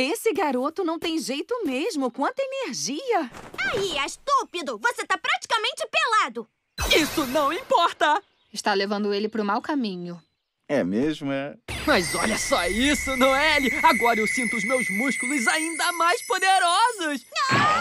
Esse garoto não tem jeito mesmo. Quanta energia! Aí, é estúpido! Você tá praticamente pelado! Isso não importa! Está levando ele pro mau caminho. É mesmo, é? Mas olha só isso, Noelle! Agora eu sinto os meus músculos ainda mais poderosos! Ah!